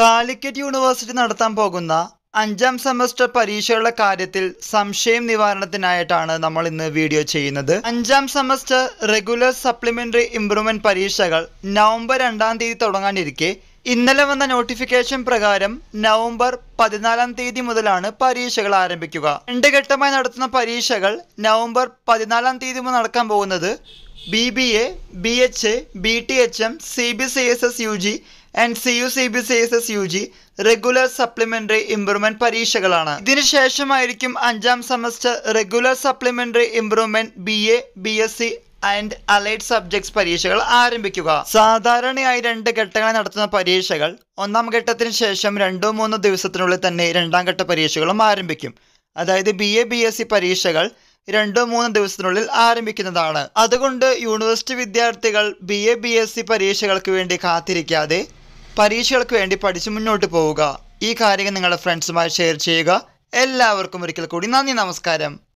Calicut university നടത്താൻ പോകുന്ന അഞ്ചാം സെമസ്റ്റർ പരീക്ഷകളുടെ കാര്യത്തിൽ സംശയം നിവാരണത്തിനായിട്ടാണ് നമ്മൾ ഇന്ന് വീഡിയോ ചെയ്യുന്നത് അഞ്ചാം സെമസ്റ്റർ റെഗുലർ സപ്ലിമെന്ററി ഇംപ്രൂവ്മെന്റ് പരീക്ഷകൾ നവംബർ രണ്ടാം തീയതി തുടങ്ങാനിരിക്കെ ഇന്നലെ വന്ന നോട്ടിഫിക്കേഷൻ പ്രകാരം നവംബർ പതിനാലാം തീയതി മുതലാണ് പരീക്ഷകൾ ആരംഭിക്കുക രണ്ട് ഘട്ടമായി നടത്തുന്ന പരീക്ഷകൾ നവംബർ പതിനാലാം തീയതി മുതൽ നടക്കാൻ പോകുന്നത് B B A B H A B T H M C B C S S U G and C U C B C S S U G regular supplementary improvement പരീക്ഷകളാണ് ഇതിനുശേഷമായിരിക്കും അഞ്ചാം semester regular supplementary improvement B A B S C and allied subjects പരീക്ഷകൾ ആരംഭിക്കുക സാധാരണയായി രണ്ട് ഘട്ടങ്ങളായി നടത്തുന്ന പരീക്ഷകൾ ഒന്നാം ഘട്ടത്തിന് ശേഷം രണ്ടോ മൂന്നോ ദിവസത്തിനുള്ളിൽ തന്നെ രണ്ടാം ഘട്ട പരീക്ഷകളും ആരംഭിക്കും അതായത് B A B S C പരീക്ഷകൾ രണ്ടോ മൂന്നോ ദിവസത്തിനുള്ളിൽ ആരംഭിക്കുന്നതാണ് അതുകൊണ്ട് യൂണിവേഴ്സിറ്റി വിദ്യാർത്ഥികൾ B A B S C പരീക്ഷകൾക്ക് വേണ്ടി കാത്തിരിക്കാതെ പരീക്ഷകൾക്ക് വേണ്ടി പഠിച്ചു മുന്നോട്ട് പോവുക ഈ കാര്യങ്ങൾ നിങ്ങളുടെ ഫ്രണ്ട്സുമായി ഷെയർ ചെയ്യുക എല്ലാവർക്കും ഒരിക്കൽ കൂടി നന്ദി നമസ്കാരം